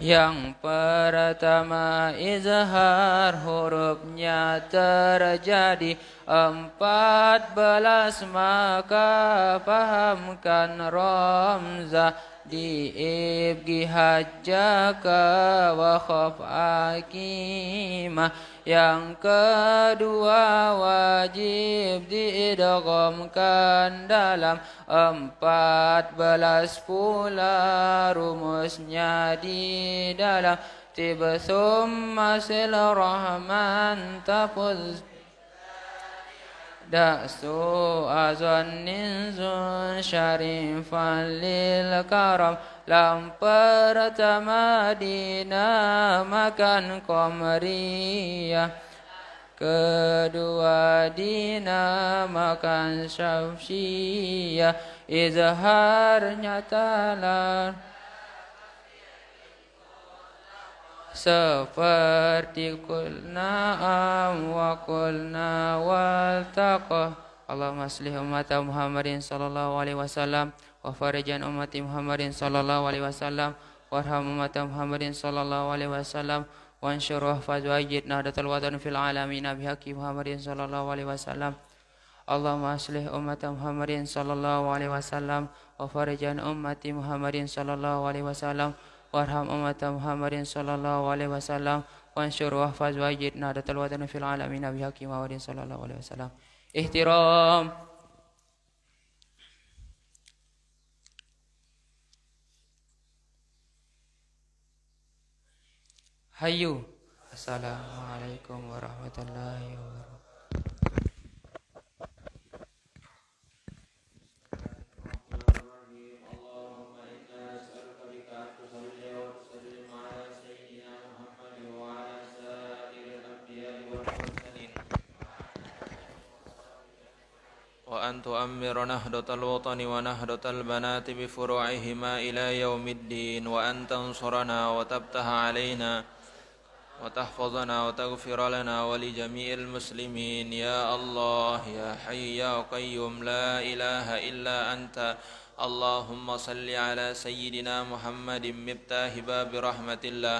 Yang pertama izhar hurufnya terjadi empat belas maka fahamkan romzah di ديب جهجك وخف أكيما Yang kedua wajib diidogomkan dalam empat belas pula rumusnya di dalam Tiba summa sil rahman tafuz دأسوا أزن زن شريفا للكرم لم برتم دينا مكان قمرية Kedua dina makan syafsiyah Izhar nyatalah seperti kulna am wa kulna wal taqah Allahumma aslih ummata Muhammadin sallallahu alaihi wasallam wa farijan ummati Muhammadin sallallahu alaihi wasallam warham ummata Muhammadin sallallahu alaihi wasallam wa ansyur wa datul wa fil alamin nabi hakim Muhammadin sallallahu alaihi wasallam Allahumma aslih ummata Muhammadin sallallahu alaihi wasallam wa farijan ummati Muhammadin sallallahu alaihi wasallam وارحم أمة محمد صلى الله عليه وسلم وانشر واحفظ واجد نادة الوطن في العالمين بحق محمد صلى الله عليه وسلم احترام حيو السلام عليكم ورحمة الله وبركاته تؤمر نهضة الوطن ونهضة البنات بفروعهما إلى يوم الدين وأن تنصرنا وتبته علينا وتحفظنا وتغفر لنا ولجميع المسلمين يا الله يا حي يا قيوم لا إله إلا أنت اللهم صل على سيدنا محمد مبتاه باب رحمة الله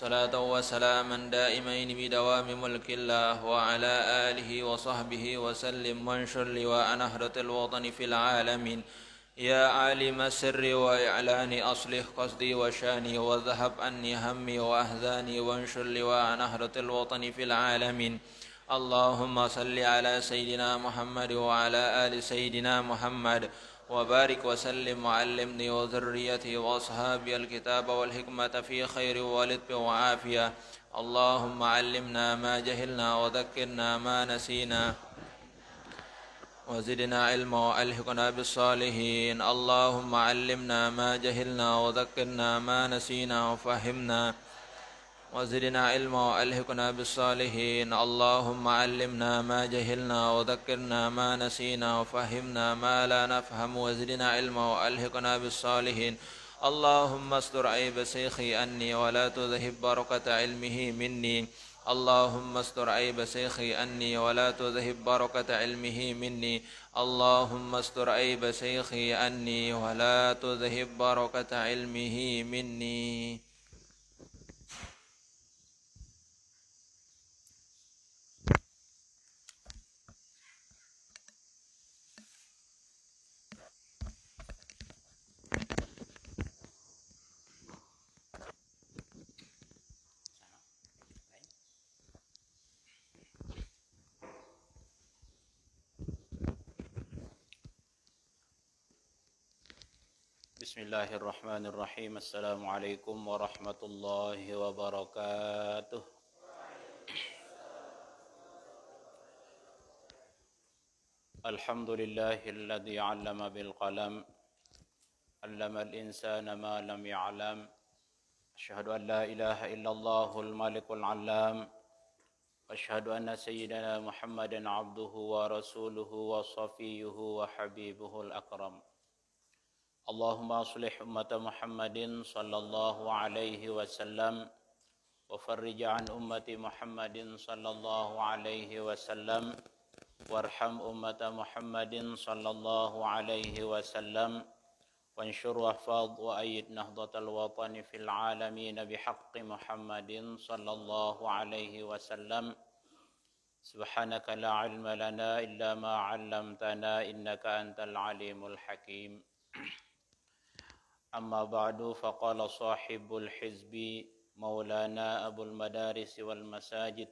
صلاة وسلاما دائمين بدوام ملك الله وعلى آله وصحبه وسلم وانشر لواء نهرة الوطن في العالمين يا عالم السر وإعلان أصلح قصدي وشاني وذهب أني همي وأهذاني وانشر لواء نهرة الوطن في العالمين اللهم صل على سيدنا محمد وعلى آل سيدنا محمد وبارك وسلم وعلمني وذريتي وأصحابي الكتاب والحكمة في خير ولطف وعافية اللهم علمنا ما جهلنا وذكرنا ما نسينا وزدنا علما وألحقنا بالصالحين اللهم علمنا ما جهلنا وذكرنا ما نسينا وفهمنا وزدنا علما وألهقنا بالصالحين اللهم علمنا ما جهلنا وذكرنا ما نسينا وفهمنا ما لا نفهم وزدنا علما وألهقنا بالصالحين اللهم استر عيب شيخي أني ولا تذهب بركة علمه مني اللهم استر عيب شيخي أني ولا تذهب بركة علمه مني اللهم استر عيب شيخي أني ولا تذهب بركة علمه مني بسم الله الرحمن الرحيم السلام عليكم ورحمة الله وبركاته الحمد لله الذي علم بالقلم علم الإنسان ما لم يعلم أشهد أن لا إله إلا الله الملك العلام أشهد أن سيدنا محمدا عبده ورسوله وصفيه وحبيبه الأكرم Allahumma aslih ummat Muhammadin sallallahu alaihi wasallam wa farrij an ummati Muhammadin sallallahu alaihi wasallam warham ummat Muhammadin sallallahu alaihi wasallam wanshur wahfaz wa ayyid nahdatal watani fil alamin bihaqqi Muhammadin sallallahu alaihi wasallam Subhanaka la ilma lana illa ma 'allamtana innaka antal alimul hakim. أما بعد فقال صاحب الحزب مولانا أبو المدارس والمساجد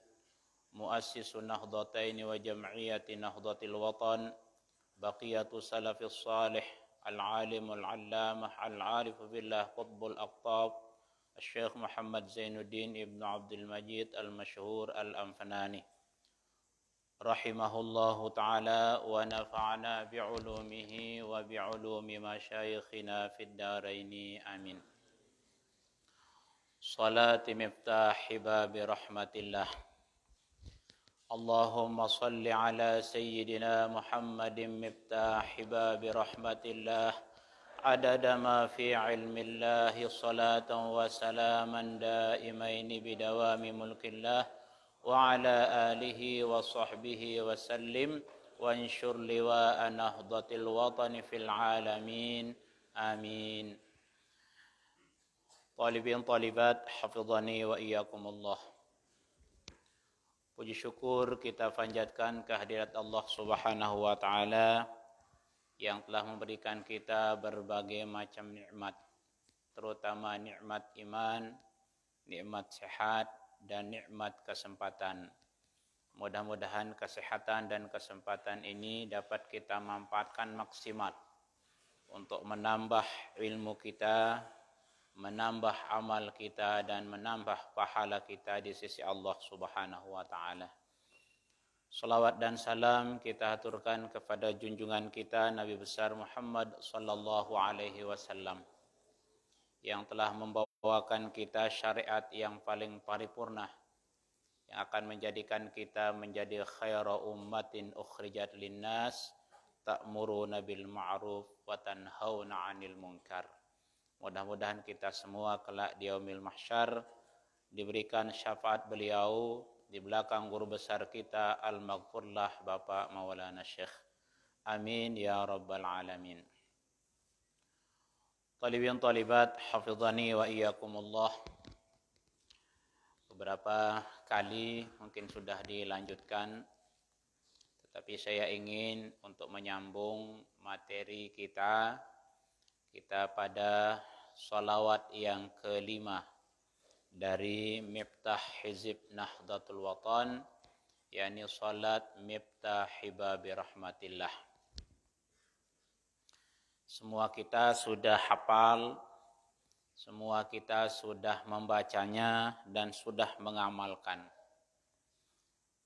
مؤسس نهضتين وجمعية نهضة الوطن بقية سلف الصالح العالم العلامة العارف بالله قطب الأقطاب الشيخ محمد زين الدين ابن عبد المجيد المشهور الأنفناني rahimahullahu taala wa nafa'ana bi ulumihi wa bi ulumi masyayikhina fid daraini amin salati miftah bab rahmatillah Allahumma salli ala sayyidina Muhammadin miftah bab rahmatillah adada ma fi ilmillah salatan wa salaman daimain bidawami mulkillah mulkillah وعلى آله وصحبه وسلم وانشر لواء نهضة الوطن في Amin. Talibin talibat, طالبات wa وإياكم Allah. Puji syukur kita panjatkan kehadirat Allah Subhanahu wa taala yang telah memberikan kita berbagai macam nikmat terutama nikmat iman, nikmat sehat, dan nikmat kesempatan. Mudah-mudahan kesehatan dan kesempatan ini dapat kita manfaatkan maksimal untuk menambah ilmu kita, menambah amal kita dan menambah pahala kita di sisi Allah Subhanahu wa taala. Salawat dan salam kita haturkan kepada junjungan kita Nabi besar Muhammad sallallahu alaihi wasallam yang telah membawa bawakan kita syariat yang paling paripurna yang akan menjadikan kita menjadi khaira ummatin ukhrijat linnas ta'muruna bil ma'ruf wa tanhauna 'anil munkar. Mudah-mudahan kita semua kelak di yaumil mahsyar diberikan syafaat beliau di belakang guru besar kita Al-Maghfurlah Bapak Maulana Syekh. Amin ya rabbal alamin. Talibin talibat hafizani wa iyakumullah Beberapa kali mungkin sudah dilanjutkan tetapi saya ingin untuk menyambung materi kita kita pada salawat yang kelima dari Miftah Hizib Nahdlatul Watan yakni salat Miftah Hibabi Rahmatillah. Semua kita sudah hafal, semua kita sudah membacanya dan sudah mengamalkan.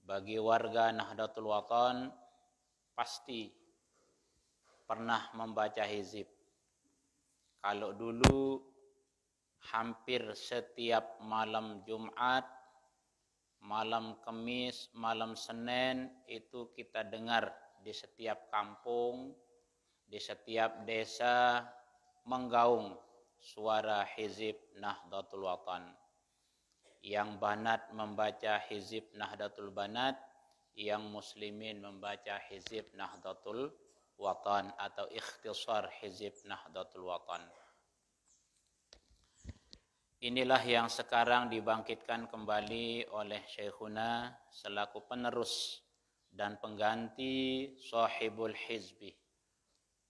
Bagi warga Nahdlatul Wathon pasti pernah membaca hizib. Kalau dulu hampir setiap malam Jumat, malam Kamis, malam Senin itu kita dengar di setiap kampung di setiap desa menggaung suara Hizib Nahdlatul Watan. Yang banat membaca Hizib Nahdlatul Banat, yang muslimin membaca Hizib Nahdlatul Watan atau ikhtisar Hizib Nahdlatul Watan. Inilah yang sekarang dibangkitkan kembali oleh Syekhuna selaku penerus dan pengganti Sahibul Hizbi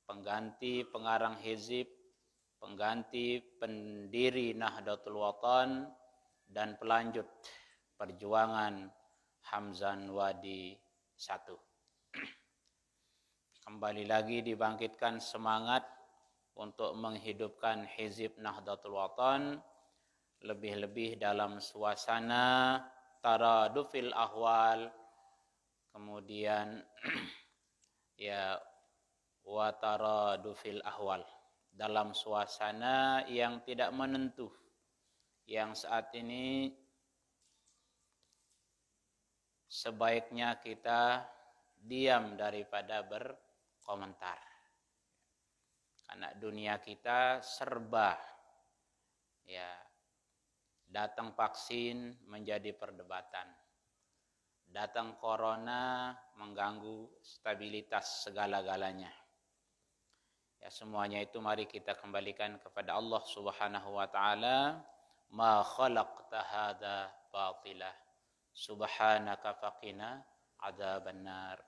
pengganti pengarang hizib, pengganti pendiri Nahdlatul Watan dan pelanjut perjuangan Hamzan Wadi satu. Kembali lagi dibangkitkan semangat untuk menghidupkan hizib Nahdlatul Watan lebih-lebih dalam suasana taradufil ahwal kemudian ya wa ahwal dalam suasana yang tidak menentu yang saat ini sebaiknya kita diam daripada berkomentar karena dunia kita serba ya datang vaksin menjadi perdebatan datang corona mengganggu stabilitas segala-galanya Ya semuanya itu mari kita kembalikan kepada Allah Subhanahu wa taala. Ma khalaqta hadza batila. Subhanaka faqina adzaban nar.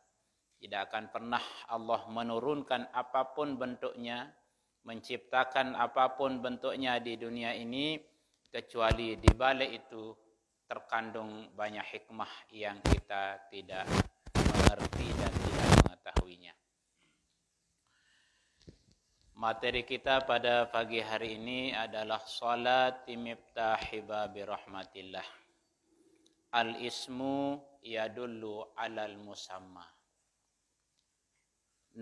Tidak akan pernah Allah menurunkan apapun bentuknya, menciptakan apapun bentuknya di dunia ini kecuali di balik itu terkandung banyak hikmah yang kita tidak mengerti dan Materi kita pada pagi hari ini adalah salat imibtahiba birahmatillah. Al-ismu yadullu alal musamma.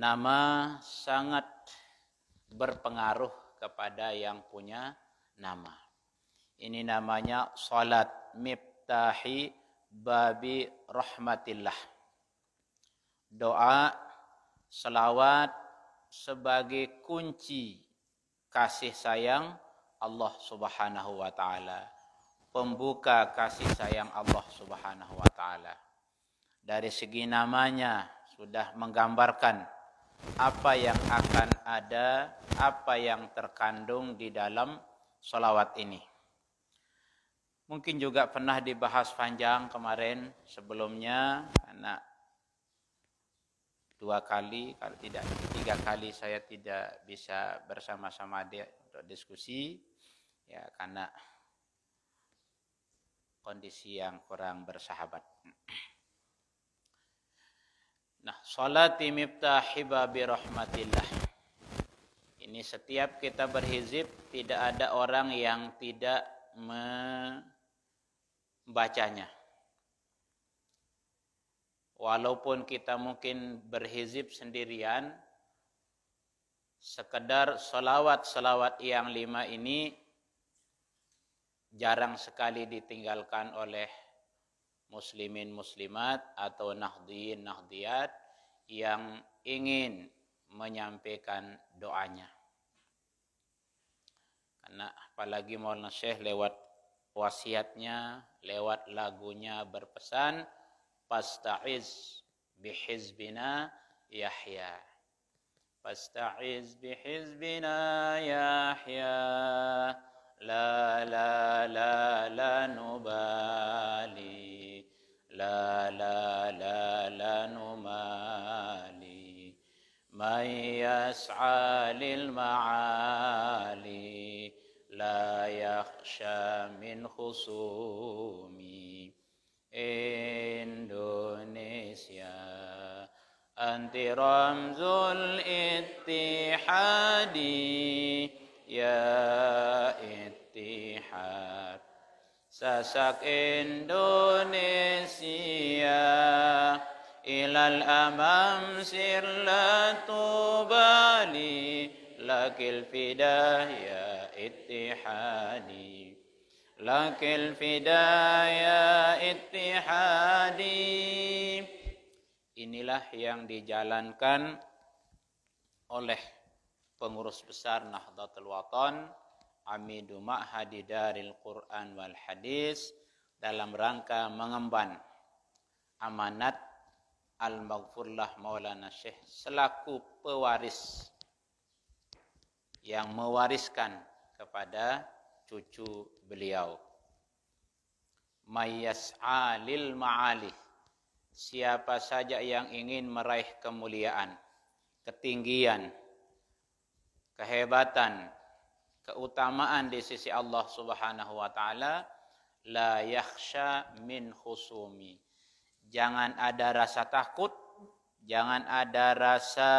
Nama sangat berpengaruh kepada yang punya nama. Ini namanya salat mibtahi babi rahmatillah. Doa, selawat, sebagai kunci kasih sayang Allah Subhanahu wa taala. Pembuka kasih sayang Allah Subhanahu wa taala. Dari segi namanya sudah menggambarkan apa yang akan ada, apa yang terkandung di dalam solawat ini. Mungkin juga pernah dibahas panjang kemarin sebelumnya, karena dua kali kalau tidak tiga kali saya tidak bisa bersama-sama dia untuk diskusi ya karena kondisi yang kurang bersahabat. Nah, salati miftahiba bi rahmatillah. Ini setiap kita berhizib tidak ada orang yang tidak membacanya walaupun kita mungkin berhizib sendirian, sekedar solawat-solawat yang lima ini jarang sekali ditinggalkan oleh muslimin muslimat atau nahdiin nahdiat yang ingin menyampaikan doanya. Karena apalagi Maulana Syekh lewat wasiatnya, lewat lagunya berpesan, فاستعذ بحزبنا يحيى فاستعذ بحزبنا يحيى لا لا لا لا نبالي لا لا لا لا نمالي من يسعى للمعالي لا يخشى من خصوم Indonesia Anti ramzul ittihadi Ya ittihad Sasak Indonesia Ilal amam sirlatu bali Lakil fidah ya ittihadi Lakil fidaya يا Inilah yang dijalankan oleh pengurus besar Nahdlatul Wathon Amidu Ma'hadi Daril Quran Wal Hadis dalam rangka mengemban amanat Al-Maghfurlah Maulana Syekh selaku pewaris yang mewariskan kepada cucu beliau. Mayyas'a lil ma'ali. Siapa saja yang ingin meraih kemuliaan, ketinggian, kehebatan, keutamaan di sisi Allah Subhanahu wa taala, la yakhsha min khusumi. Jangan ada rasa takut, jangan ada rasa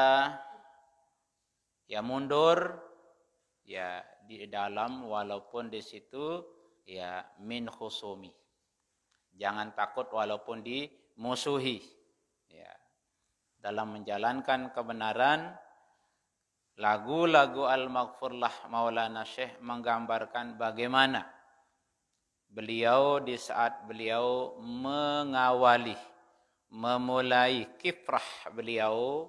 ya mundur, ya di dalam walaupun di situ ya min khusumi. Jangan takut walaupun dimusuhi. Ya. Dalam menjalankan kebenaran lagu-lagu Al-Maghfurlah Maulana Syekh menggambarkan bagaimana beliau di saat beliau mengawali memulai kiprah beliau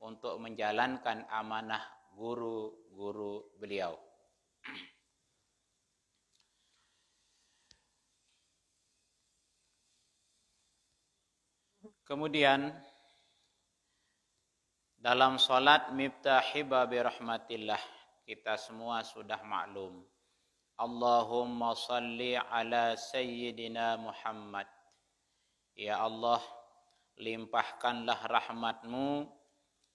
untuk menjalankan amanah guru-guru beliau. Kemudian dalam solat mibtahiba birahmatillah kita semua sudah maklum. Allahumma salli ala Sayyidina Muhammad. Ya Allah, limpahkanlah rahmatmu,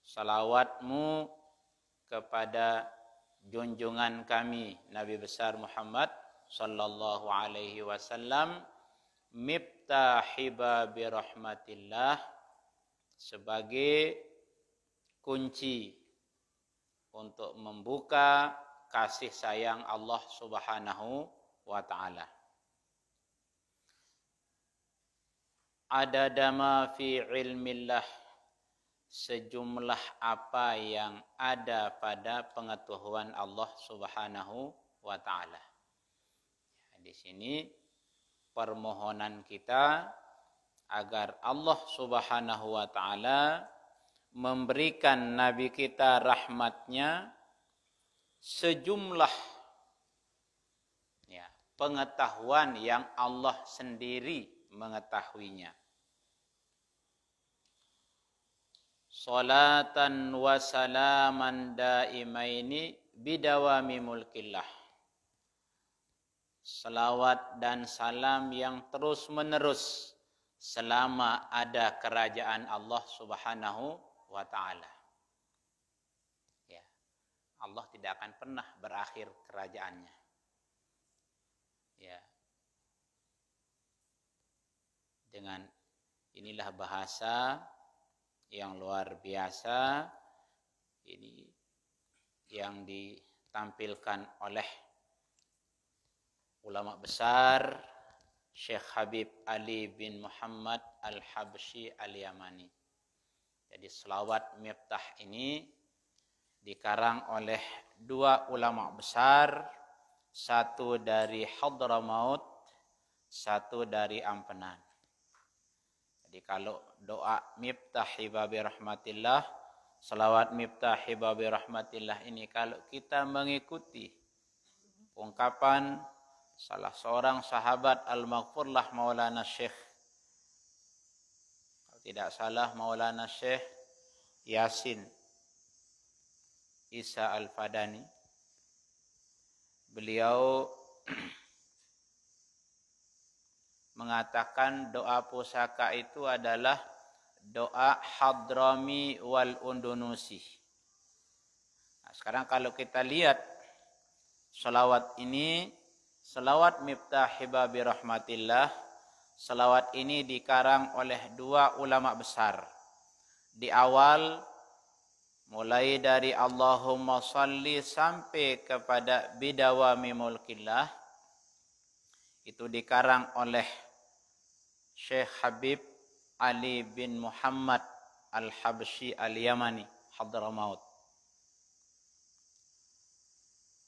salawatmu kepada junjungan kami Nabi besar Muhammad sallallahu alaihi wasallam miftahiba bi rahmatillah sebagai kunci untuk membuka kasih sayang Allah Subhanahu wa taala. Adadama fi ilmillah sejumlah apa yang ada pada pengetahuan Allah Subhanahu wa taala. Ya, di sini permohonan kita agar Allah Subhanahu wa taala memberikan nabi kita rahmatnya sejumlah ya, pengetahuan yang Allah sendiri mengetahuinya salatan wa salaman daimaini bidawami mulkillah. Salawat dan salam yang terus menerus selama ada kerajaan Allah Subhanahu wa taala. Ya. Allah tidak akan pernah berakhir kerajaannya. Ya. Dengan inilah bahasa yang luar biasa ini yang ditampilkan oleh ulama besar Syekh Habib Ali bin Muhammad Al-Habsyi Al-Yamani. Jadi selawat miftah ini dikarang oleh dua ulama besar, satu dari Hadramaut, satu dari Ampenan. Jadi kalau doa Miftah babi rahmatillah salawat Miftah babi rahmatillah ini kalau kita mengikuti ungkapan salah seorang sahabat al-maghfurlah maulana syekh kalau tidak salah maulana syekh yasin isa al-fadani beliau mengatakan doa pusaka itu adalah doa hadrami wal undunusi. Nah, sekarang kalau kita lihat selawat ini, selawat miftah hibabi rahmatillah, selawat ini dikarang oleh dua ulama besar. Di awal mulai dari Allahumma salli sampai kepada bidawami mulkillah itu dikarang oleh Syekh Habib Ali bin Muhammad Al-Habshi Al-Yamani Hadramaut.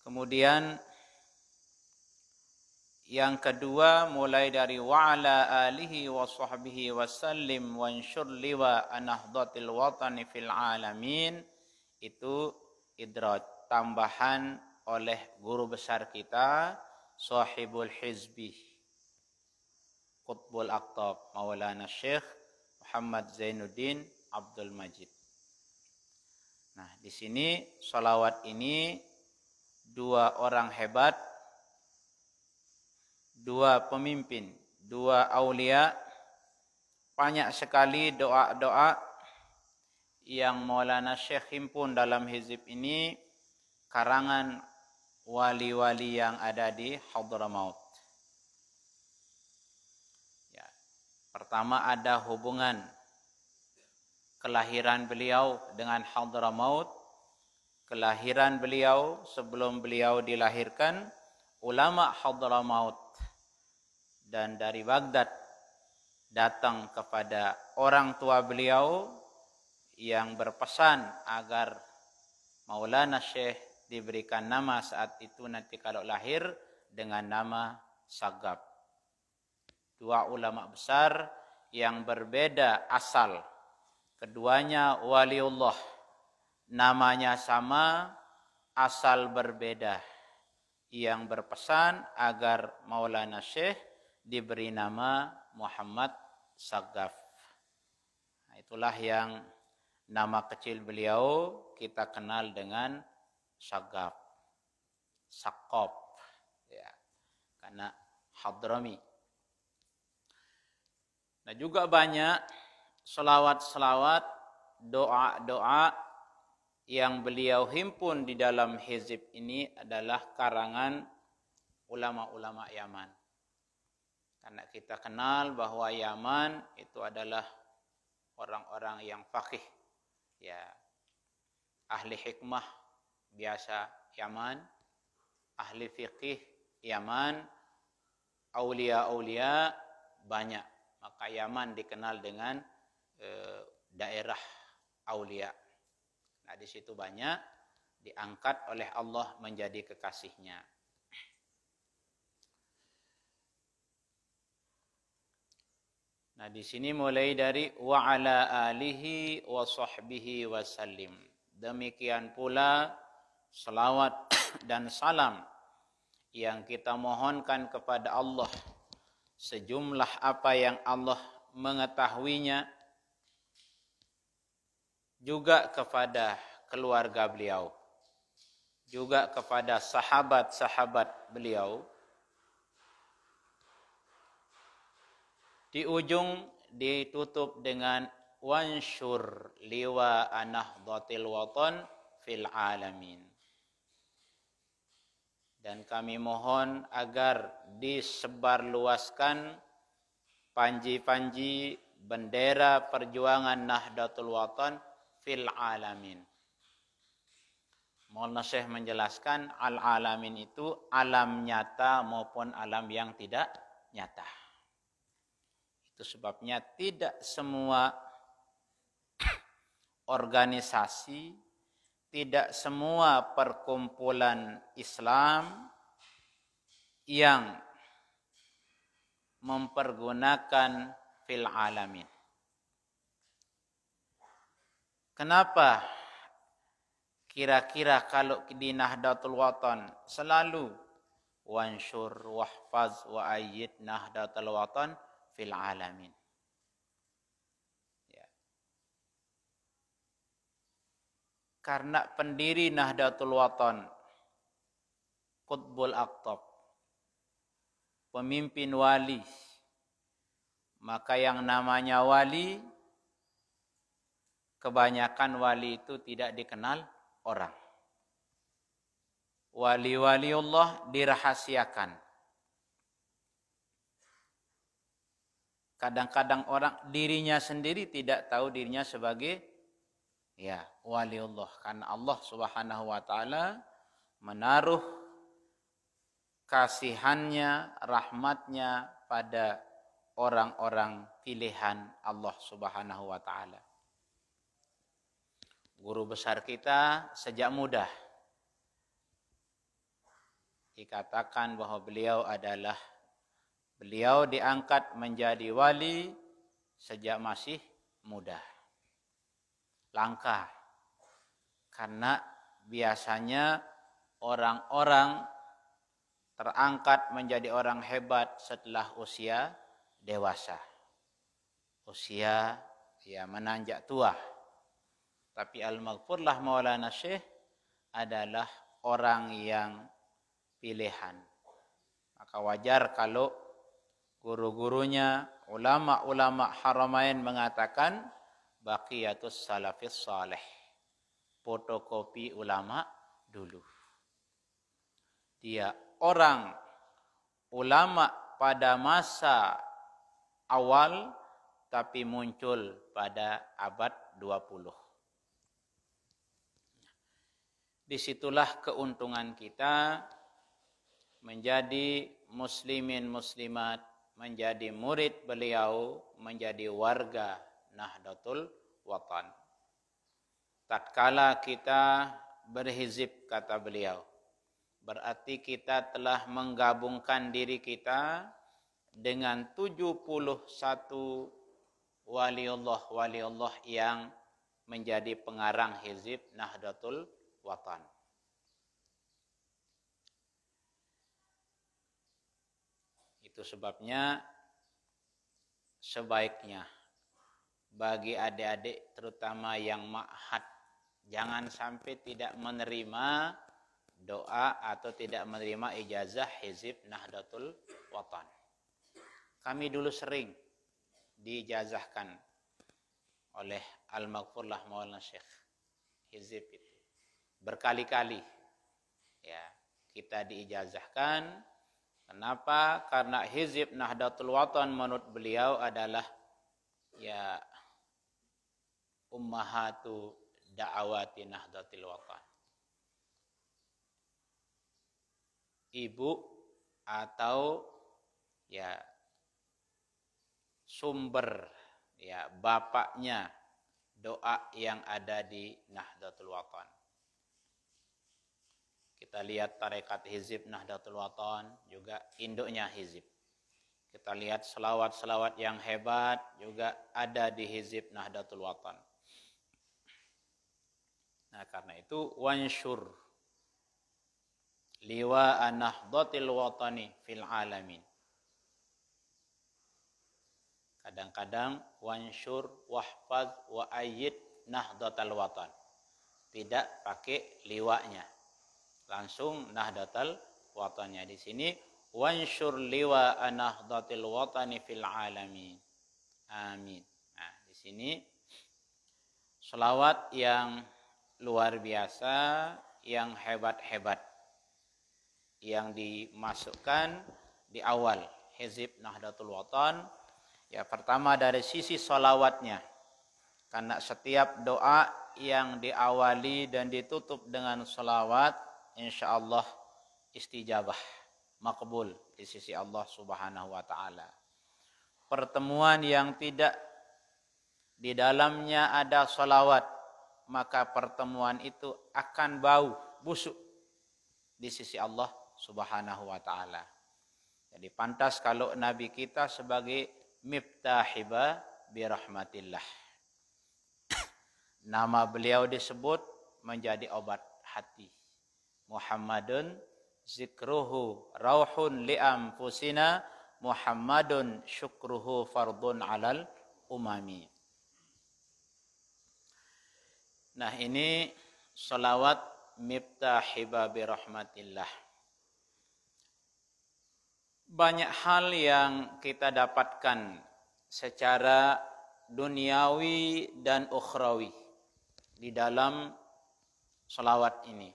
Kemudian yang kedua mulai dari wa'ala alihi wa sahbihi wa sallim wa ansyur liwa anahdatil watani fil alamin itu idraj tambahan oleh guru besar kita sahibul hizbih Qutbul Aqtab Maulana Syekh Muhammad Zainuddin Abdul Majid. Nah, di sini sholawat ini dua orang hebat, dua pemimpin, dua aulia, banyak sekali doa-doa yang Maulana Syekh himpun dalam hizib ini karangan wali-wali yang ada di Hadramaut. Pertama ada hubungan kelahiran beliau dengan maut, Kelahiran beliau sebelum beliau dilahirkan ulama maut dan dari Baghdad datang kepada orang tua beliau yang berpesan agar Maulana Syekh diberikan nama saat itu nanti kalau lahir dengan nama Sagab. dua ulama besar yang berbeda asal. Keduanya waliullah. Namanya sama, asal berbeda. Yang berpesan agar Maulana Syekh diberi nama Muhammad Sagaf. Nah, itulah yang nama kecil beliau kita kenal dengan Sagaf. Sakop. Ya. Karena Hadrami dan nah, juga banyak selawat-selawat, doa-doa yang beliau himpun di dalam hizib ini adalah karangan ulama-ulama Yaman. Karena kita kenal bahwa Yaman itu adalah orang-orang yang fakih, ya ahli hikmah biasa Yaman, ahli fikih Yaman, aulia-aulia banyak maka Yaman dikenal dengan e, daerah aulia. Nah, di situ banyak diangkat oleh Allah menjadi kekasihnya. Nah, di sini mulai dari wa ala alihi wa sahbihi wa Demikian pula selawat dan salam yang kita mohonkan kepada Allah sejumlah apa yang Allah mengetahuinya juga kepada keluarga beliau juga kepada sahabat-sahabat beliau di ujung ditutup dengan wansyur liwa anahdhatil waton fil alamin dan kami mohon agar disebarluaskan panji-panji bendera perjuangan Nahdlatul Wathon fil alamin. Maulana Syekh menjelaskan al-alamin itu alam nyata maupun alam yang tidak nyata. Itu sebabnya tidak semua organisasi tidak semua perkumpulan Islam yang mempergunakan fil alamin. Kenapa kira-kira kalau di Nahdlatul Watan selalu wansyur wahfaz wa ayyid Nahdlatul Watan fil alamin. karena pendiri Nahdlatul Wathon, Qutbul Aqtab pemimpin wali maka yang namanya wali kebanyakan wali itu tidak dikenal orang wali wali Allah dirahasiakan kadang-kadang orang dirinya sendiri tidak tahu dirinya sebagai ya Wali Allah, karena Allah Subhanahu wa taala menaruh kasihannya, rahmatnya pada orang-orang pilihan Allah Subhanahu wa taala. Guru besar kita sejak muda dikatakan bahwa beliau adalah beliau diangkat menjadi wali sejak masih muda. Langkah karena biasanya orang-orang terangkat menjadi orang hebat setelah usia dewasa. Usia ya menanjak tua. Tapi Al-Maghfurlah Maulana Syekh adalah orang yang pilihan. Maka wajar kalau guru-gurunya, ulama-ulama haramain mengatakan baqiyatus salafis saleh fotokopi ulama dulu. Dia orang ulama pada masa awal tapi muncul pada abad 20. Disitulah keuntungan kita menjadi muslimin muslimat, menjadi murid beliau, menjadi warga Nahdlatul wathan tatkala kita berhizib kata beliau berarti kita telah menggabungkan diri kita dengan 71 waliullah waliullah yang menjadi pengarang hizib Nahdlatul Watan. Itu sebabnya sebaiknya bagi adik-adik terutama yang ma'had Jangan sampai tidak menerima doa atau tidak menerima ijazah Hizib Nahdlatul Watan. Kami dulu sering diijazahkan oleh Al-Maghfurlah Maulana Syekh Hizib itu. Berkali-kali ya, kita diijazahkan Kenapa? Karena Hizib Nahdlatul Watan menurut beliau adalah ya ummahatu da'awati Nahdlatul Wathon. Ibu atau ya sumber ya bapaknya doa yang ada di Nahdlatul Wathon. Kita lihat tarekat hizib Nahdlatul Wathon juga induknya hizib. Kita lihat selawat-selawat yang hebat juga ada di hizib Nahdlatul Wathon Nah, karena itu wansyur liwa nahdhatil watani fil alamin. Kadang-kadang wansyur wahfaz wa ayyid nahdhatal watan. Tidak pakai liwanya. Langsung nahdhatal watannya di sini wansyur liwa nahdhatil watani fil alamin. Amin. Nah, di sini selawat yang luar biasa yang hebat-hebat yang dimasukkan di awal Hizib Nahdlatul Wathon ya pertama dari sisi solawatnya karena setiap doa yang diawali dan ditutup dengan solawat insya Allah istijabah makbul di sisi Allah Subhanahu wa taala pertemuan yang tidak di dalamnya ada solawat maka pertemuan itu akan bau busuk di sisi Allah Subhanahu wa taala. Jadi pantas kalau nabi kita sebagai miftahiba birahmatillah. Nama beliau disebut menjadi obat hati. Muhammadun zikruhu rauhun liam fusina Muhammadun syukruhu fardun alal umami. Nah ini solawat mibtahiba birahmatillah. Banyak hal yang kita dapatkan secara duniawi dan ukhrawi di dalam solawat ini.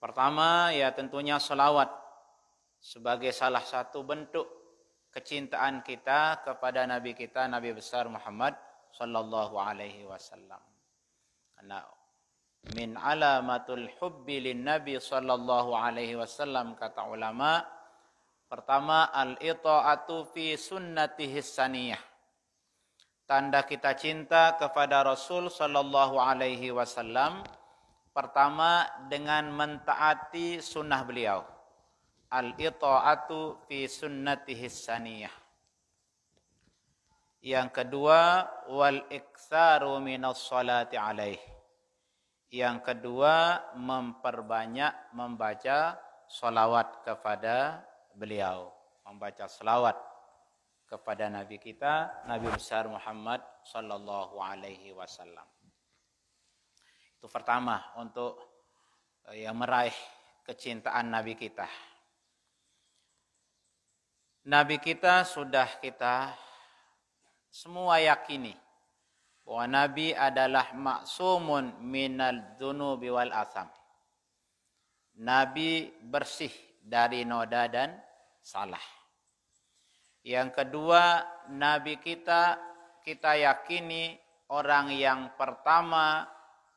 Pertama ya tentunya solawat sebagai salah satu bentuk kecintaan kita kepada Nabi kita Nabi besar Muhammad Sallallahu Alaihi Wasallam. Nah, min alamatul hubbi lin nabi sallallahu alaihi wasallam kata ulama pertama al itaatu fi sunnatihi saniyah tanda kita cinta kepada Rasul sallallahu alaihi wasallam pertama dengan mentaati sunnah beliau al itaatu fi sunnatihi saniyah yang kedua wal iktsaru minas salati alaih. Yang kedua memperbanyak membaca solawat kepada beliau, membaca selawat kepada Nabi kita Nabi besar Muhammad Sallallahu Alaihi Wasallam. Itu pertama untuk eh, yang meraih kecintaan Nabi kita. Nabi kita sudah kita semua yakini bahwa Nabi adalah maksumun minal dunubi wal asam. Nabi bersih dari noda dan salah. Yang kedua, Nabi kita kita yakini orang yang pertama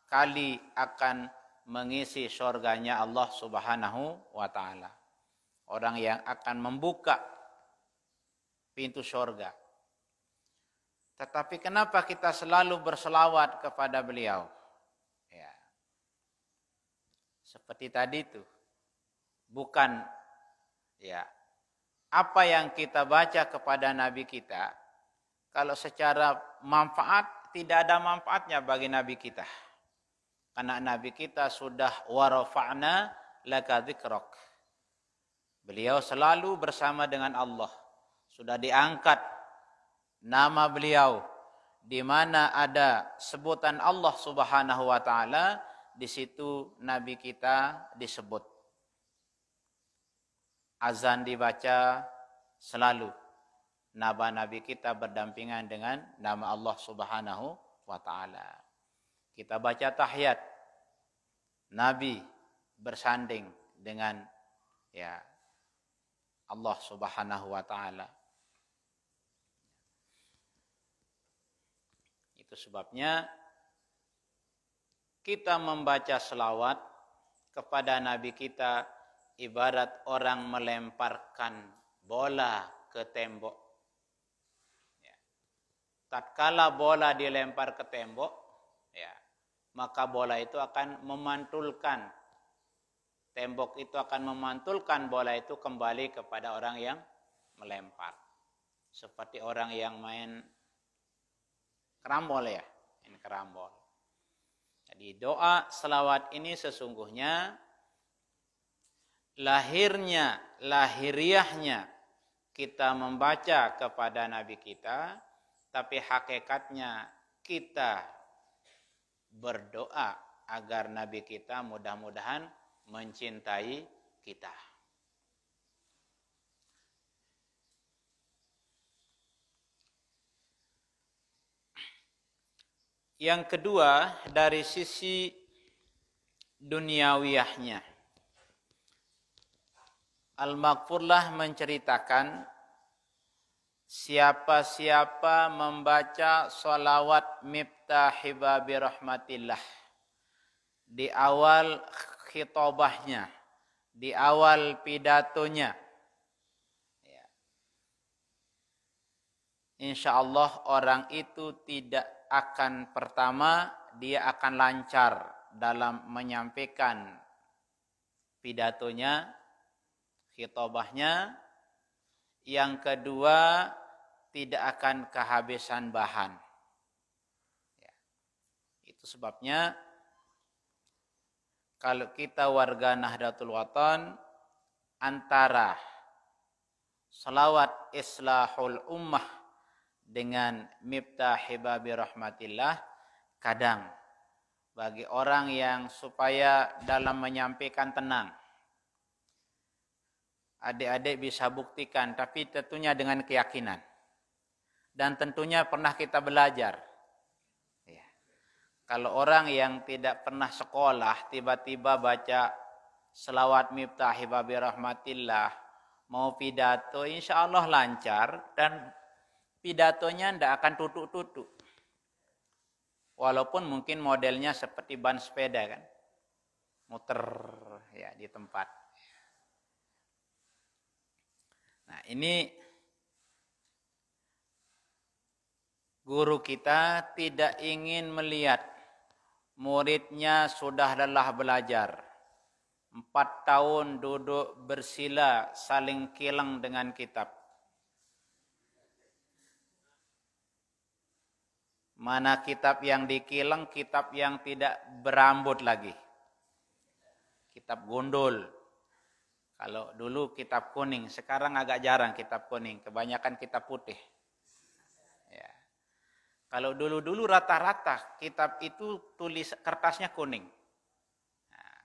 kali akan mengisi surganya Allah Subhanahu wa taala. Orang yang akan membuka pintu surga tetapi kenapa kita selalu berselawat kepada beliau? Ya. Seperti tadi itu. Bukan ya apa yang kita baca kepada nabi kita kalau secara manfaat tidak ada manfaatnya bagi nabi kita. Karena nabi kita sudah warafa'na laka dzikrok. Beliau selalu bersama dengan Allah. Sudah diangkat nama beliau di mana ada sebutan Allah Subhanahu wa taala di situ nabi kita disebut azan dibaca selalu nama nabi kita berdampingan dengan nama Allah Subhanahu wa taala kita baca tahiyat nabi bersanding dengan ya Allah Subhanahu wa taala Itu sebabnya kita membaca selawat kepada Nabi kita ibarat orang melemparkan bola ke tembok. Ya. Tatkala bola dilempar ke tembok, ya, maka bola itu akan memantulkan. Tembok itu akan memantulkan bola itu kembali kepada orang yang melempar. Seperti orang yang main kerambol ya ini kerambol jadi doa selawat ini sesungguhnya lahirnya lahiriahnya kita membaca kepada nabi kita tapi hakikatnya kita berdoa agar nabi kita mudah-mudahan mencintai kita. Yang kedua dari sisi duniawiyahnya. Al-Maghfurlah menceritakan siapa-siapa membaca solawat miftahiba birahmatillah di awal khitobahnya, di awal pidatonya. Ya. Insya Allah orang itu tidak akan pertama dia akan lancar dalam menyampaikan pidatonya, khitobahnya. Yang kedua, tidak akan kehabisan bahan. Ya. Itu sebabnya kalau kita warga Nahdlatul wathon antara selawat islahul ummah dengan miftah hibabi rahmatillah kadang bagi orang yang supaya dalam menyampaikan tenang adik-adik bisa buktikan tapi tentunya dengan keyakinan dan tentunya pernah kita belajar ya. kalau orang yang tidak pernah sekolah tiba-tiba baca selawat miftah hibabi rahmatillah mau pidato insya Allah lancar dan pidatonya tidak akan tutup-tutup. Walaupun mungkin modelnya seperti ban sepeda kan. Muter ya di tempat. Nah, ini guru kita tidak ingin melihat muridnya sudah lelah belajar. Empat tahun duduk bersila saling kilang dengan kitab Mana kitab yang dikileng, kitab yang tidak berambut lagi. Kitab gundul. Kalau dulu kitab kuning, sekarang agak jarang kitab kuning, kebanyakan kitab putih. Ya. Kalau dulu-dulu rata-rata kitab itu tulis kertasnya kuning. Nah,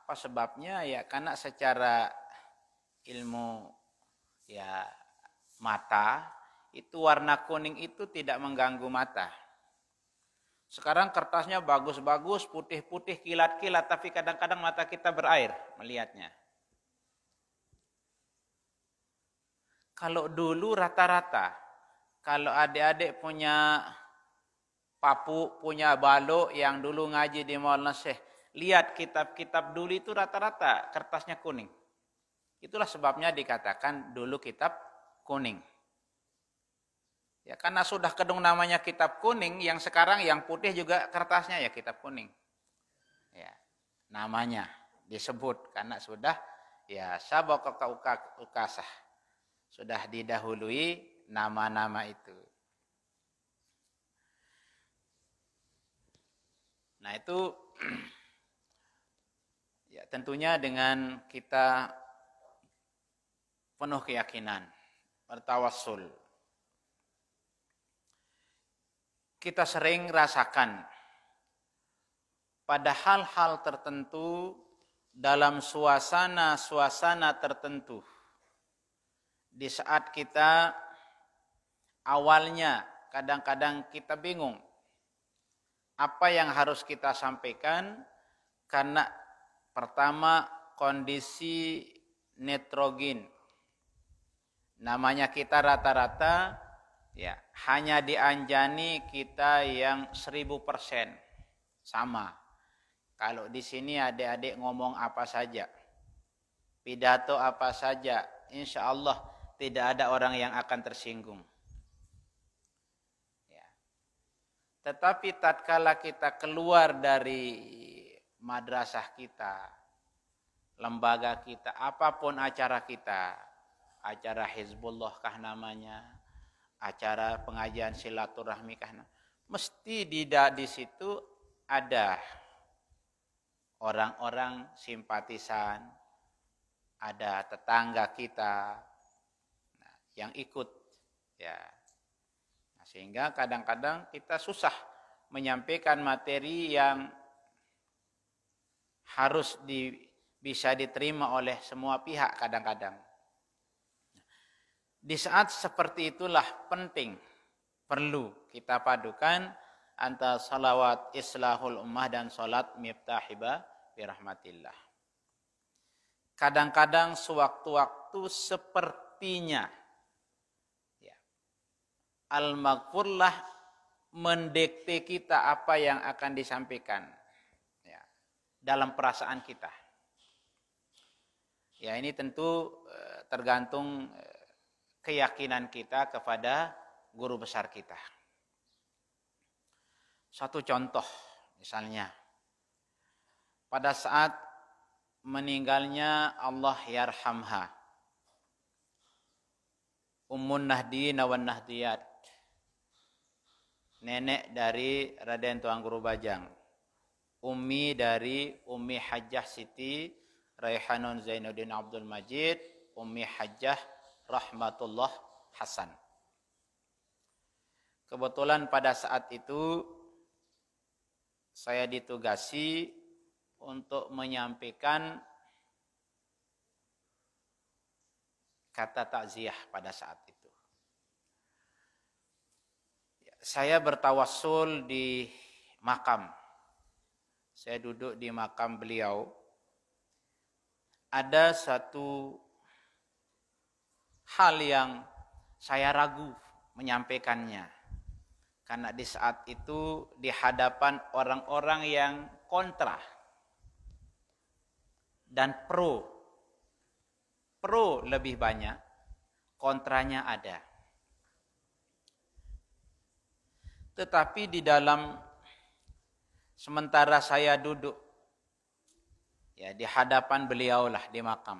apa sebabnya? Ya karena secara ilmu ya mata itu warna kuning itu tidak mengganggu mata. Sekarang kertasnya bagus-bagus, putih-putih, kilat-kilat, tapi kadang-kadang mata kita berair melihatnya. Kalau dulu rata-rata, kalau adik-adik punya papu, punya balok yang dulu ngaji di Maulana Nasih, lihat kitab-kitab dulu itu rata-rata kertasnya kuning. Itulah sebabnya dikatakan dulu kitab kuning. Ya, karena sudah kedung namanya kitab kuning, yang sekarang yang putih juga kertasnya ya kitab kuning. Ya, namanya disebut karena sudah ya sabaka ukasah. Sudah didahului nama-nama itu. Nah, itu ya tentunya dengan kita penuh keyakinan, bertawassul kita sering rasakan pada hal-hal tertentu dalam suasana-suasana tertentu. Di saat kita awalnya kadang-kadang kita bingung apa yang harus kita sampaikan karena pertama kondisi nitrogen namanya kita rata-rata Ya, hanya dianjani kita yang seribu persen sama. Kalau di sini adik-adik ngomong apa saja, pidato apa saja, insya Allah tidak ada orang yang akan tersinggung. Ya. Tetapi tatkala kita keluar dari madrasah kita, lembaga kita, apapun acara kita, acara Hizbullah kah namanya, acara pengajian silaturahmi karena mesti tidak di situ ada orang-orang simpatisan, ada tetangga kita nah, yang ikut ya. Nah, sehingga kadang-kadang kita susah menyampaikan materi yang harus di, bisa diterima oleh semua pihak kadang-kadang. Di saat seperti itulah penting, perlu kita padukan antara salawat islahul ummah dan salat miftahiba birahmatillah. Kadang-kadang sewaktu-waktu sepertinya ya, Al-Maghfurlah mendekte kita apa yang akan disampaikan ya, dalam perasaan kita. Ya ini tentu eh, tergantung eh, keyakinan kita kepada guru besar kita. Satu contoh misalnya pada saat meninggalnya Allah yarhamha Ummun Nahdi Nawan Nahdiyat nenek dari Raden Tuan Guru Bajang Umi dari Umi Hajjah Siti Raihanun Zainuddin Abdul Majid Umi Hajjah rahmatullah Hasan. Kebetulan pada saat itu saya ditugasi untuk menyampaikan kata takziah pada saat itu. Saya bertawasul di makam. Saya duduk di makam beliau. Ada satu hal yang saya ragu menyampaikannya. Karena di saat itu di hadapan orang-orang yang kontra dan pro. Pro lebih banyak, kontranya ada. Tetapi di dalam sementara saya duduk ya di hadapan beliaulah di makam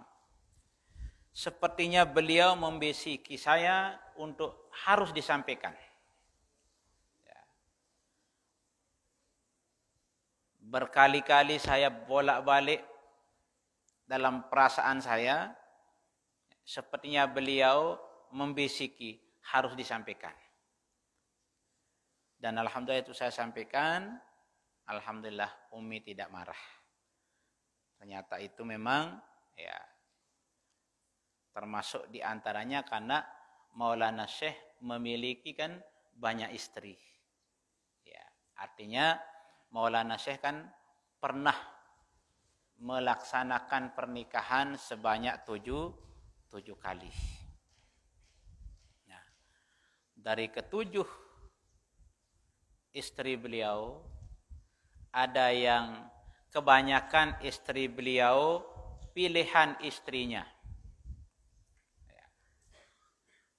Sepertinya beliau membisiki saya untuk harus disampaikan. Ya. Berkali-kali saya bolak-balik dalam perasaan saya, sepertinya beliau membisiki harus disampaikan. Dan alhamdulillah itu saya sampaikan, alhamdulillah Umi tidak marah. Ternyata itu memang ya Termasuk diantaranya karena Maulana Syekh memiliki kan banyak istri. Ya, artinya Maulana Syekh kan pernah melaksanakan pernikahan sebanyak tujuh, tujuh kali. Nah, dari ketujuh istri beliau, ada yang kebanyakan istri beliau pilihan istrinya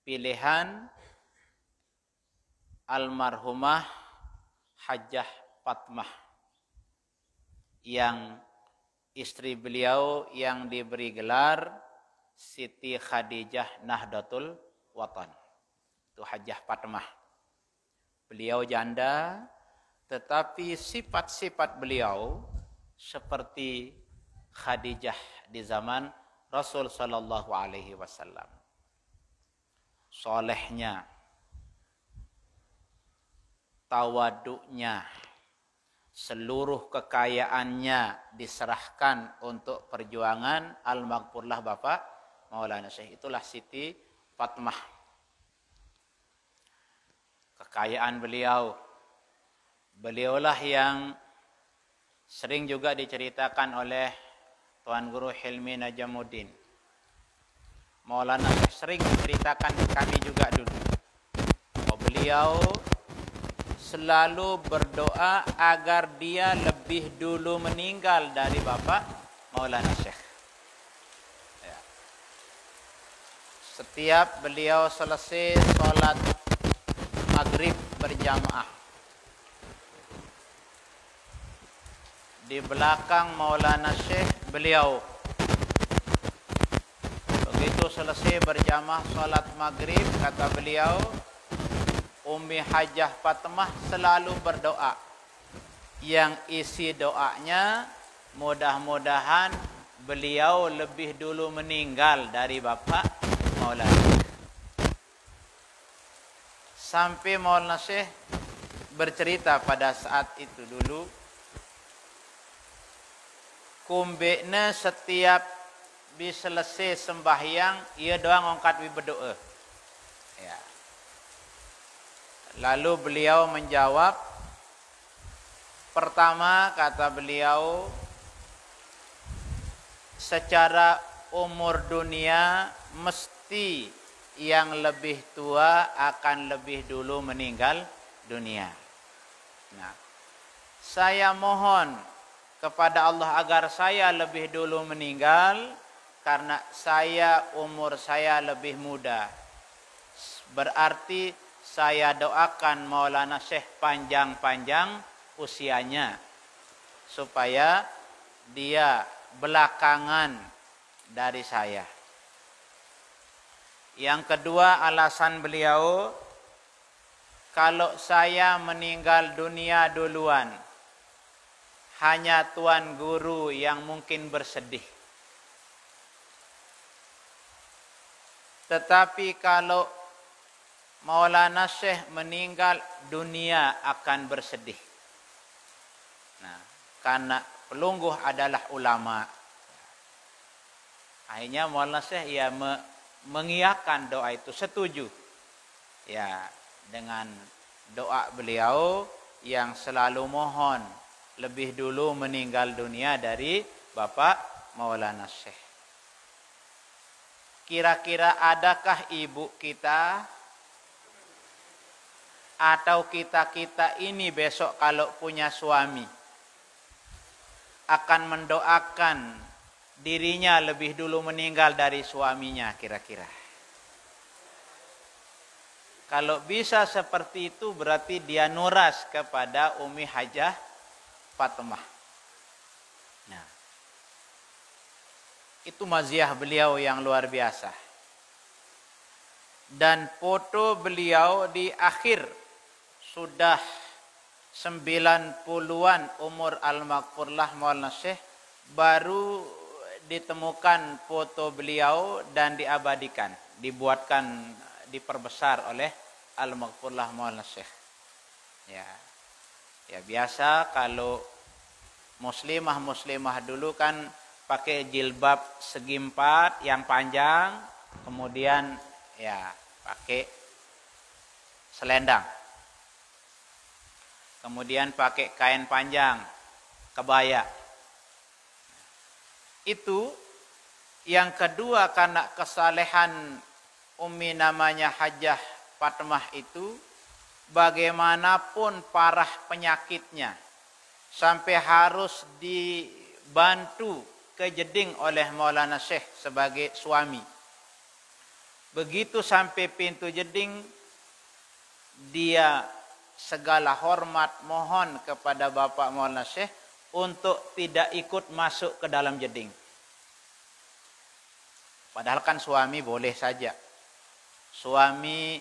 pilihan almarhumah Hajah Fatmah yang istri beliau yang diberi gelar Siti Khadijah Nahdlatul Watan. Itu Hajah Fatmah. Beliau janda tetapi sifat-sifat beliau seperti Khadijah di zaman Rasul Shallallahu Alaihi Wasallam solehnya, tawaduknya, seluruh kekayaannya diserahkan untuk perjuangan Al-Maghfurlah Bapak Maulana Syekh. Itulah Siti Fatmah. Kekayaan beliau. Beliaulah yang sering juga diceritakan oleh Tuan Guru Hilmi Najamuddin Maulana sering menceritakan kami juga dulu. Oh, beliau selalu berdoa agar dia lebih dulu meninggal dari Bapak Maulana Syekh. Ya. Setiap beliau selesai sholat maghrib berjamaah. Di belakang Maulana Syekh beliau Begitu selesai berjamah salat maghrib, kata beliau, Umi Hajah Fatmah selalu berdoa. Yang isi doanya, mudah-mudahan beliau lebih dulu meninggal dari bapak maulana. Sampai maulana Syekh bercerita pada saat itu dulu, Kumbikna setiap bis selesai sembahyang ia doang angkat wi berdoa. Ya. Lalu beliau menjawab pertama kata beliau secara umur dunia mesti yang lebih tua akan lebih dulu meninggal dunia. Nah, saya mohon kepada Allah agar saya lebih dulu meninggal karena saya umur saya lebih muda. Berarti saya doakan Maulana Syekh panjang-panjang usianya supaya dia belakangan dari saya. Yang kedua alasan beliau kalau saya meninggal dunia duluan hanya tuan guru yang mungkin bersedih. Tetapi kalau Maulana Syekh meninggal, dunia akan bersedih. Nah, karena pelungguh adalah ulama. Akhirnya Maulana Syekh ya me, mengiyakan doa itu, setuju. Ya, dengan doa beliau yang selalu mohon lebih dulu meninggal dunia dari Bapak Maulana Syekh. Kira-kira adakah ibu kita atau kita-kita ini besok kalau punya suami akan mendoakan dirinya lebih dulu meninggal dari suaminya kira-kira. Kalau bisa seperti itu berarti dia nuras kepada Umi Hajah Fatimah. Itu maziah beliau yang luar biasa. Dan foto beliau di akhir sudah 90-an umur Al-Makfurlah Maulana Syekh baru ditemukan foto beliau dan diabadikan, dibuatkan, diperbesar oleh Al-Maghfurlah Maulana Syekh. Ya. Ya biasa kalau muslimah muslimah dulu kan pakai jilbab segi empat yang panjang, kemudian ya pakai selendang. Kemudian pakai kain panjang, kebaya. Itu yang kedua karena kesalehan Umi namanya Hajah Fatmah itu bagaimanapun parah penyakitnya sampai harus dibantu kejeding oleh Maulana Syekh sebagai suami. Begitu sampai pintu jeding, dia segala hormat mohon kepada Bapak Maulana Syekh untuk tidak ikut masuk ke dalam jeding. Padahal kan suami boleh saja. Suami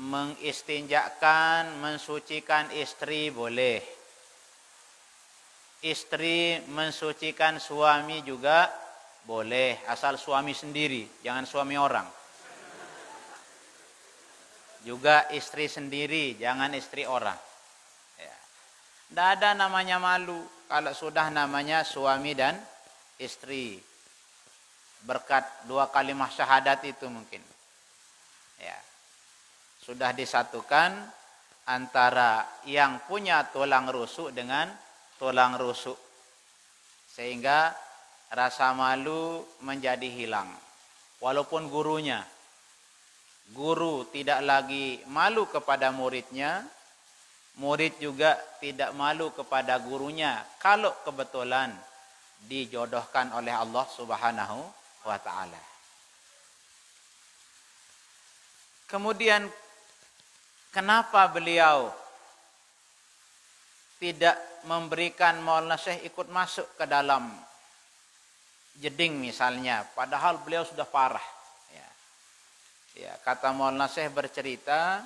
mengistinjakan, mensucikan istri boleh istri mensucikan suami juga boleh asal suami sendiri jangan suami orang juga istri sendiri jangan istri orang ya. tidak ada namanya malu kalau sudah namanya suami dan istri berkat dua kalimat syahadat itu mungkin ya sudah disatukan antara yang punya tulang rusuk dengan tulang rusuk sehingga rasa malu menjadi hilang walaupun gurunya guru tidak lagi malu kepada muridnya murid juga tidak malu kepada gurunya kalau kebetulan dijodohkan oleh Allah Subhanahu wa taala kemudian kenapa beliau tidak memberikan maulana syekh ikut masuk ke dalam jeding misalnya padahal beliau sudah parah ya, ya kata maulana syekh bercerita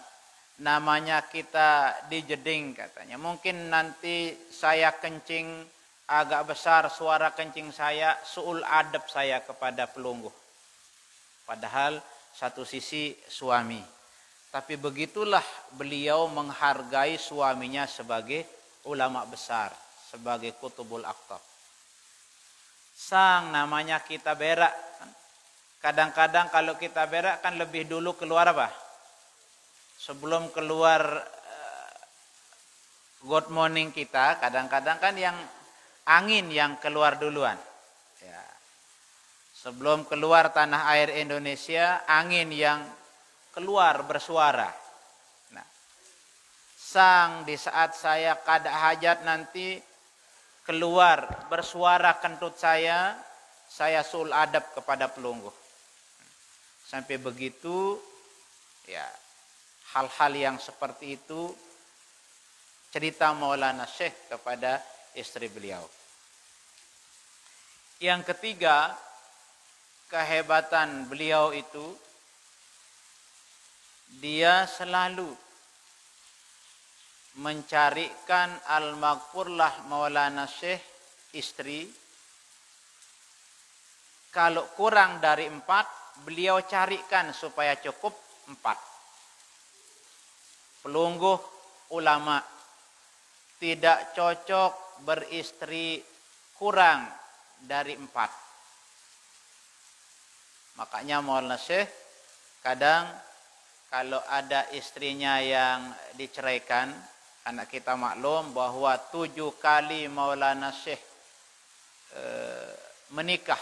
namanya kita di jeding katanya mungkin nanti saya kencing agak besar suara kencing saya suul adab saya kepada pelunggu padahal satu sisi suami tapi begitulah beliau menghargai suaminya sebagai ulama besar sebagai kutubul aktor. Sang namanya kita berak. Kadang-kadang kalau kita berak kan lebih dulu keluar apa? Sebelum keluar uh, good morning kita, kadang-kadang kan yang angin yang keluar duluan. Ya. Sebelum keluar tanah air Indonesia, angin yang keluar bersuara sang di saat saya kada hajat nanti keluar bersuara kentut saya, saya sul adab kepada pelunggu. Sampai begitu, ya hal-hal yang seperti itu cerita Maulana Syekh kepada istri beliau. Yang ketiga, kehebatan beliau itu dia selalu mencarikan al-maghfurlah maulana syekh istri kalau kurang dari empat beliau carikan supaya cukup empat pelungguh ulama tidak cocok beristri kurang dari empat makanya Maulana Syekh kadang kalau ada istrinya yang diceraikan Anak kita maklum bahwa tujuh kali Maulana Syekh e, eh, menikah.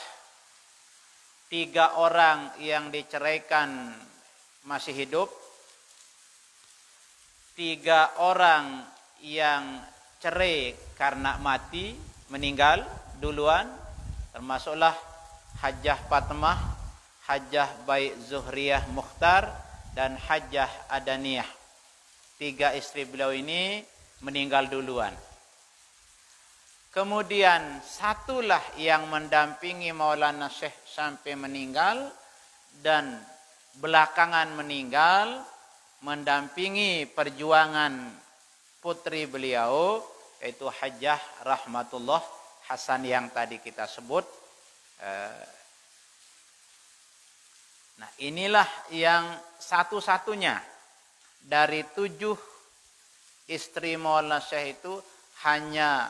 Tiga orang yang diceraikan masih hidup. Tiga orang yang cerai karena mati, meninggal duluan. Termasuklah Hajjah Fatmah, Hajjah Baik Zuhriyah Mukhtar, dan Hajjah Adaniyah tiga istri beliau ini meninggal duluan. Kemudian satulah yang mendampingi Maulana Syekh sampai meninggal dan belakangan meninggal mendampingi perjuangan putri beliau yaitu Hajah Rahmatullah Hasan yang tadi kita sebut. Eh, nah inilah yang satu-satunya dari tujuh istri Maulana Syekh itu hanya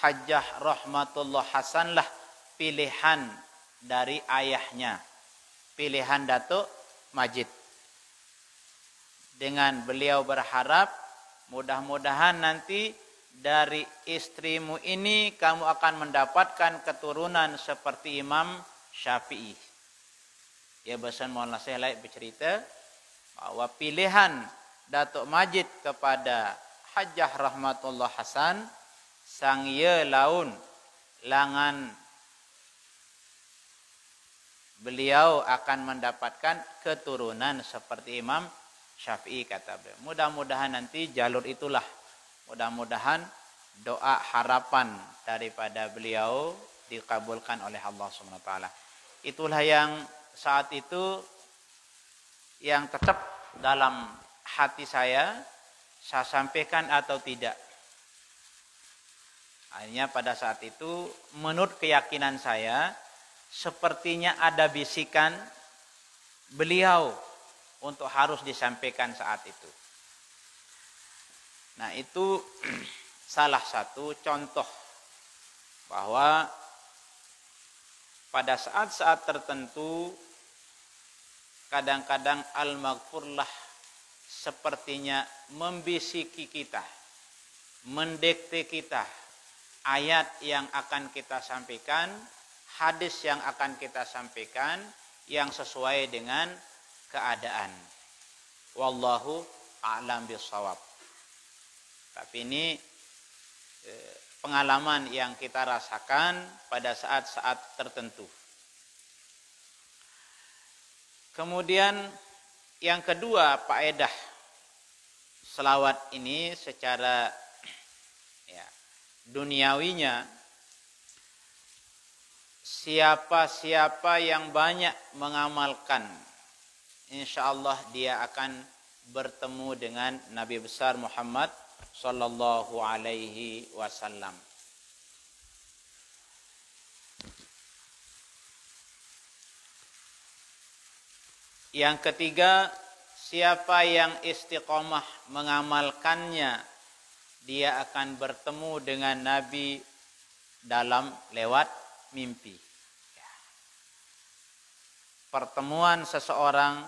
Hajjah Rahmatullah Hasan lah pilihan dari ayahnya. Pilihan Datuk Majid. Dengan beliau berharap mudah-mudahan nanti dari istrimu ini kamu akan mendapatkan keturunan seperti Imam Syafi'i. Ya pesan Maulana Syekh lain bercerita bahwa pilihan Datuk Majid kepada Hajah Rahmatullah Hasan sang ye laun langan beliau akan mendapatkan keturunan seperti Imam Syafi'i kata beliau. Mudah-mudahan nanti jalur itulah. Mudah-mudahan doa harapan daripada beliau dikabulkan oleh Allah Subhanahu wa taala. Itulah yang saat itu yang tetap dalam hati saya saya sampaikan atau tidak. hanya pada saat itu menurut keyakinan saya sepertinya ada bisikan beliau untuk harus disampaikan saat itu. Nah, itu salah satu contoh bahwa pada saat-saat tertentu kadang-kadang al-maghfurlah sepertinya membisiki kita, mendekte kita ayat yang akan kita sampaikan, hadis yang akan kita sampaikan yang sesuai dengan keadaan. Wallahu a'lam bisawab. Tapi ini eh, pengalaman yang kita rasakan pada saat-saat tertentu. Kemudian yang kedua Pak Edah, selawat ini secara ya, duniawinya siapa-siapa yang banyak mengamalkan insya Allah dia akan bertemu dengan Nabi besar Muhammad sallallahu alaihi wasallam Yang ketiga, siapa yang istiqomah mengamalkannya, dia akan bertemu dengan Nabi dalam lewat mimpi. Ya. Pertemuan seseorang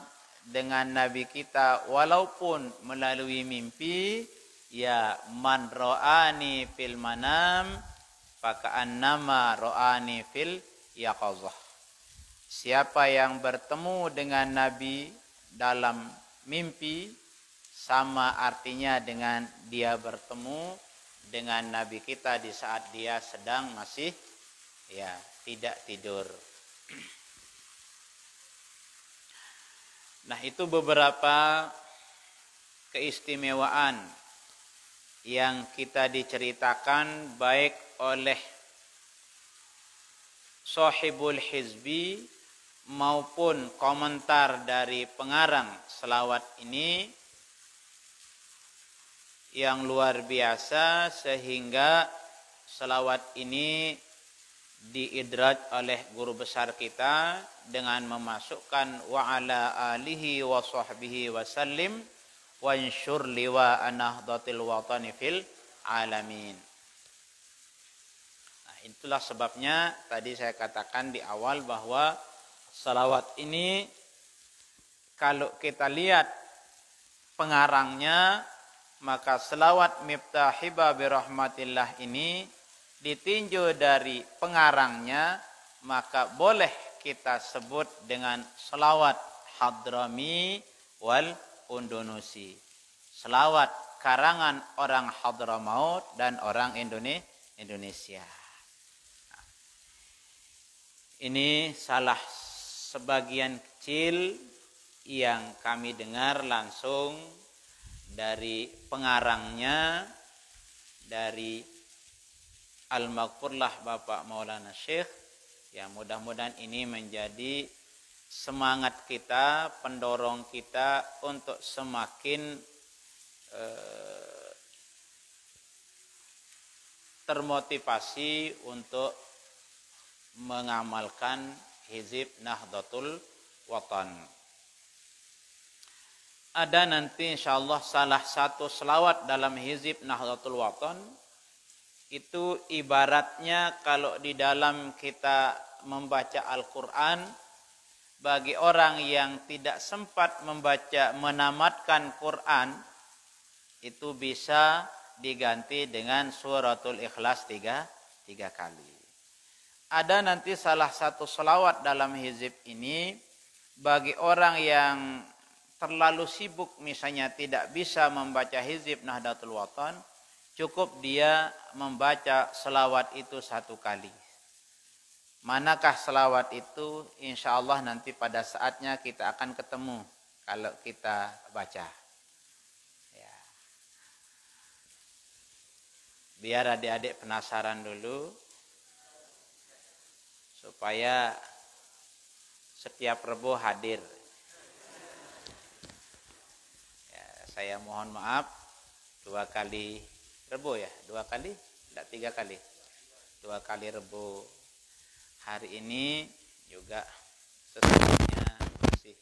dengan Nabi kita walaupun melalui mimpi, ya man ro'ani fil manam, paka'an nama ro'ani fil yaqazah. Siapa yang bertemu dengan Nabi dalam mimpi sama artinya dengan dia bertemu dengan Nabi kita di saat dia sedang masih ya tidak tidur. Nah, itu beberapa keistimewaan yang kita diceritakan baik oleh Sohibul hizbi maupun komentar dari pengarang selawat ini yang luar biasa sehingga selawat ini diidrat oleh guru besar kita dengan memasukkan wa ala alihi wa sahbihi wa sallim wa ansyur liwa anahdatil watani fil alamin. Nah, itulah sebabnya tadi saya katakan di awal bahwa Salawat ini kalau kita lihat pengarangnya maka selawat miftahiba birahmatillah ini ditinjau dari pengarangnya maka boleh kita sebut dengan selawat hadrami wal undonusi selawat karangan orang Hadramaut dan orang Indonesia ini salah sebagian kecil yang kami dengar langsung dari pengarangnya dari al makurlah Bapak Maulana Syekh ya mudah-mudahan ini menjadi semangat kita pendorong kita untuk semakin eh, termotivasi untuk mengamalkan Hizib Nahdlatul Watan. Ada nanti insya Allah salah satu selawat dalam Hizib Nahdlatul Watan itu ibaratnya kalau di dalam kita membaca Al-Quran bagi orang yang tidak sempat membaca menamatkan Quran itu bisa diganti dengan suratul ikhlas tiga, tiga kali ada nanti salah satu selawat dalam hizib ini bagi orang yang terlalu sibuk misalnya tidak bisa membaca hizib Nahdlatul wathon cukup dia membaca selawat itu satu kali manakah selawat itu insya Allah nanti pada saatnya kita akan ketemu kalau kita baca ya. biar adik-adik penasaran dulu supaya setiap rebo hadir ya, saya mohon maaf dua kali rebo ya dua kali tidak tiga kali dua kali rebo hari ini juga sesungguhnya masih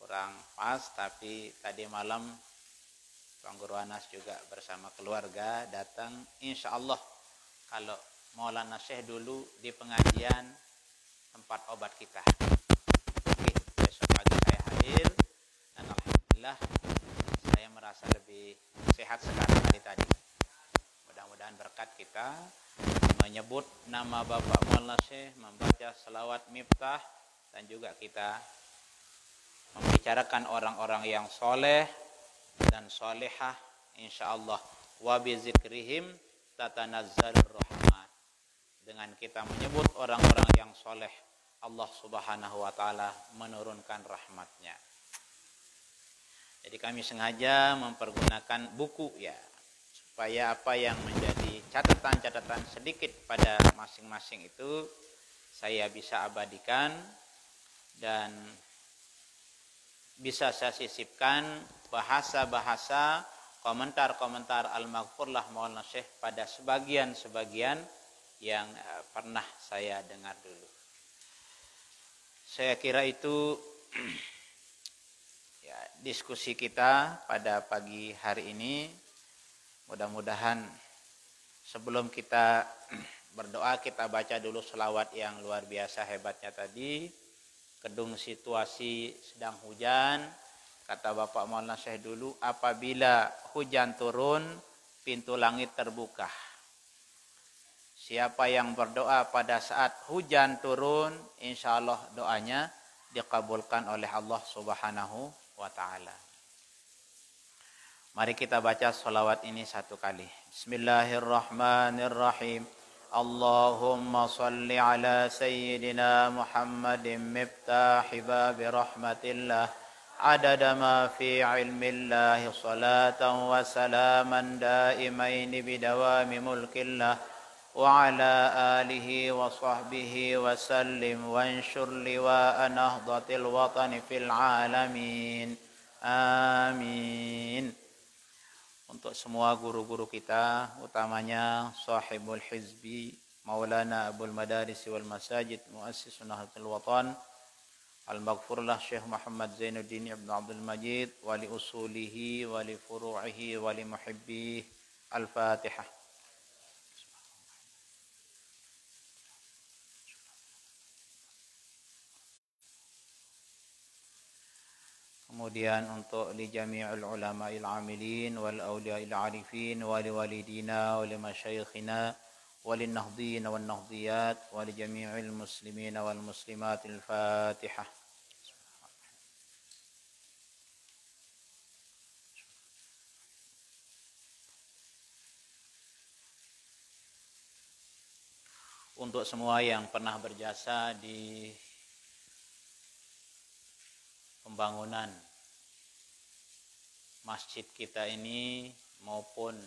kurang pas tapi tadi malam Tuan Guru Anas juga bersama keluarga datang insya Allah kalau Maulana Syekh dulu di pengajian tempat obat kita. Oke, besok pagi saya hadir dan alhamdulillah saya merasa lebih sehat sekarang dari tadi. Mudah-mudahan berkat kita menyebut nama Bapak Maulana Syekh, membaca selawat miftah dan juga kita membicarakan orang-orang yang soleh dan solehah insya Allah wa bi zikrihim tatanazzalur dengan kita menyebut orang-orang yang soleh Allah subhanahu wa ta'ala menurunkan rahmatnya jadi kami sengaja mempergunakan buku ya supaya apa yang menjadi catatan-catatan sedikit pada masing-masing itu saya bisa abadikan dan bisa saya sisipkan bahasa-bahasa komentar-komentar Al-Maghfurlah Maulana Syekh pada sebagian-sebagian yang eh, pernah saya dengar dulu. Saya kira itu ya, diskusi kita pada pagi hari ini. Mudah-mudahan sebelum kita berdoa kita baca dulu selawat yang luar biasa hebatnya tadi. Kedung situasi sedang hujan, kata Bapak Maulana Syekh dulu, apabila hujan turun, pintu langit terbuka. Siapa yang berdoa pada saat hujan turun, insya Allah doanya dikabulkan oleh Allah Subhanahu wa Ta'ala. Mari kita baca solawat ini satu kali. Bismillahirrahmanirrahim. Allahumma salli ala Sayyidina Muhammadin miftah babi rahmatillah adada ma fi ilmillah salatan wa salaman daimain bidawami mulkillah وعلى آله وصحبه وسلم وانشر لواء نهضة الوطن في العالمين آمين Untuk semua guru-guru kita, utamanya sahibul hizbi, Maulana Abdul Madaris wal Masajid, muassis Nahdlatul Watan, Al-Maghfurlah Syekh Muhammad Zainuddin Ibn Abdul Majid, Wali Usulihi, Wali Furu'ihi, Wali ولفروعه Al-Fatihah. kemudian untuk li jami'ul ulama'il amilin wal awliya'il arifin wa li walidina wa li masyayikhina wa lin nahdin wal nahdiyat wa jami'il muslimin wal muslimatil fatihah untuk semua yang pernah berjasa di pembangunan masjid kita ini maupun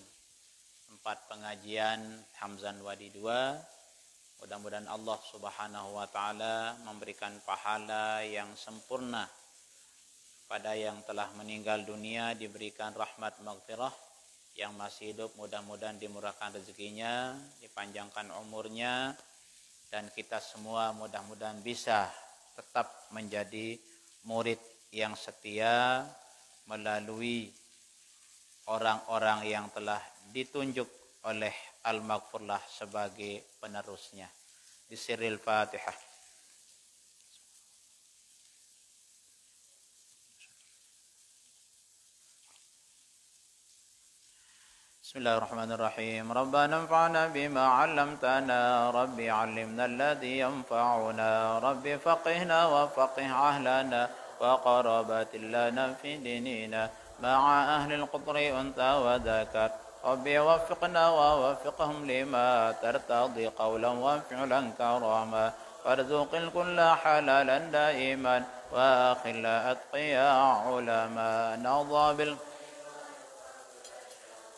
tempat pengajian Hamzan Wadi 2 mudah-mudahan Allah Subhanahu wa taala memberikan pahala yang sempurna pada yang telah meninggal dunia diberikan rahmat maghfirah yang masih hidup mudah-mudahan dimurahkan rezekinya dipanjangkan umurnya dan kita semua mudah-mudahan bisa tetap menjadi murid yang setia melalui orang-orang yang telah ditunjuk oleh Al-Maghfurlah sebagai penerusnya. Bisiril Fatihah. Bismillahirrahmanirrahim. Rabbana الرحمن bima allamtana, انفعنا بما علمتنا ربي علمنا الذي ينفعنا وقرابة لنا في ديننا مع أهل القطر أنثى وذكر ربي وفقنا ووفقهم لما ترتضي قولا وفعلا كراما فارزق الكل حلالا دائما وأخل اتقيا علما نرضى بال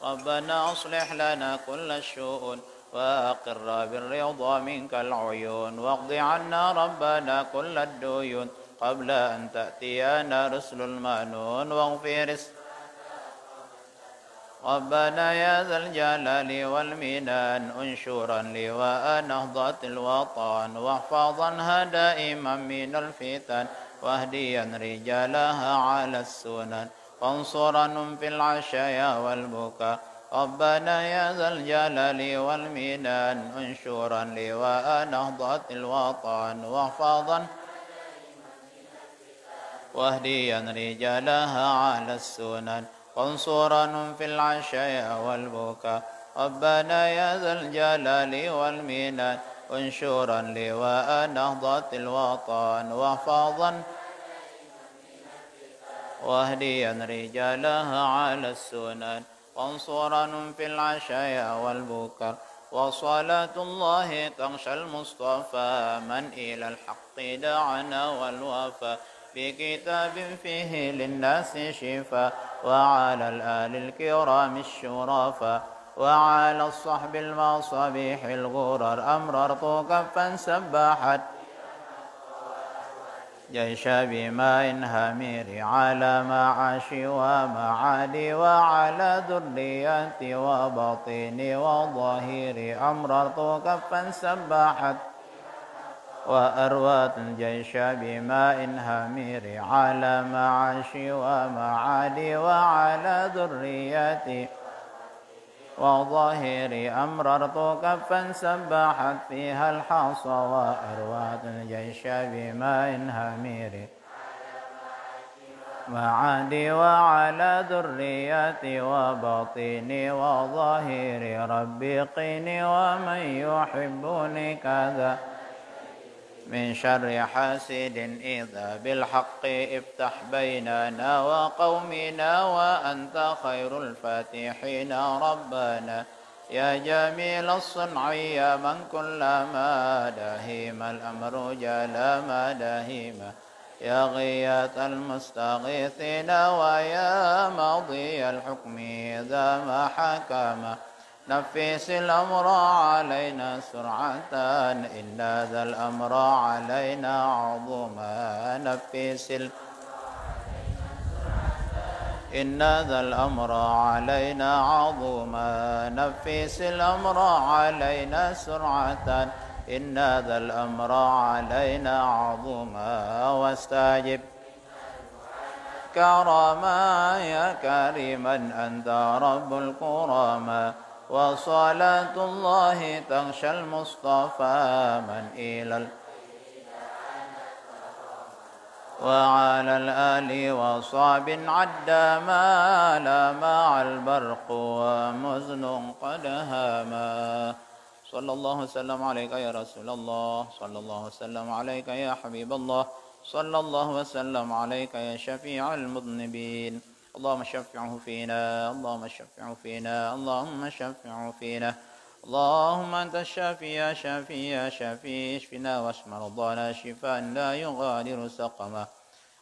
ربنا أصلح لنا كل الشؤون وأقر بالرضا منك العيون واقض عنا ربنا كل الديون قبل أن تأتينا رسل المأنون واغفر ربنا يا ذا الجلال والمنان انشورا لواء نهضة الوطن واحفظنها دائما من الفتن واهديا رجالها على السنن وانصرا في العشايا والبكاء ربنا يا ذا الجلال والمنان انشورا لواء نهضة الوطن واحفظنها واهديا رجالها على السنن وانصرا في العشاء والبكاء ربنا يا ذا الجلال والمنان انشورا لواء نهضة الوطن واحفظا واهديا رجالها على السنن وانصرا في العشاء والبكر وصلاة الله تغشى المصطفى من إلى الحق دعنا والوفا بكتاب فيه للناس شفاء وعلى الآل الكرام الشرفاء وعلى الصحب المصابيح الغرر أمررت كفا سبحت جيش بماء همير على معاشي ومعالي وعلى ذريتي وبطين وظهيري أمررت كفا سبحت وأروات جيش بماء همير على معاشي ومعالي وعلى ذريتي وظاهري أمررت كفا سبحت فيها الحصى وأروات جيش بماء همير معادي وعلى ذريتي وباطني وظاهري ربي قيني ومن يحبني كذا من شر حاسد إذا بالحق افتح بيننا وقومنا وأنت خير الفاتحين ربنا يا جميل الصنع يا من كلما دهيم الأمر جل ما دهيم يا غياث المستغيثين ويا ماضي الحكم إذا ما حكمه نفس الأمر علينا سرعة إن ذا الأمر علينا عظما نفس إن ذا الأمر علينا عظما نفس الأمر علينا سرعة إن ذا الأمر علينا عظما واستجب كرما يا كريما أنت رب الكرامة وصلاة الله تغشى المصطفى من إلى وعلى الآل وصعب عد ما لا مع البرق ومزن قد هاما صلى الله وسلم عليك يا رسول الله صلى الله وسلم عليك يا حبيب الله صلى الله وسلم عليك يا شفيع المذنبين اللهم شفعه فينا اللهم شفعه فينا اللهم شفعه فينا اللهم أنت الشافي يا شافي يا شافي اشفنا واشف مرضانا شفاء لا يغادر سقما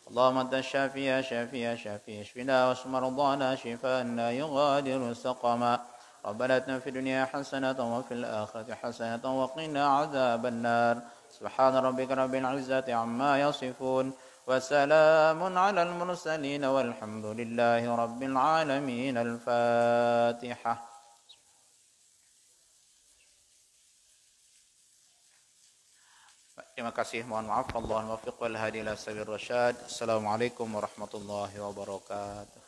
اللهم أنت الشافي يا شافي يا شافي اشفنا واشف مرضانا شفاء لا يغادر سقما ربنا اتنا في الدنيا حسنة وفي الآخرة حسنة وقنا عذاب النار سبحان ربك رب العزة عما يصفون وسلام على المرسلين والحمد لله رب العالمين الفاتحه Terima kasih. Mohon maaf. Allah muwaffiq wal hadi ila sabil rasyad. Assalamualaikum warahmatullahi wabarakatuh.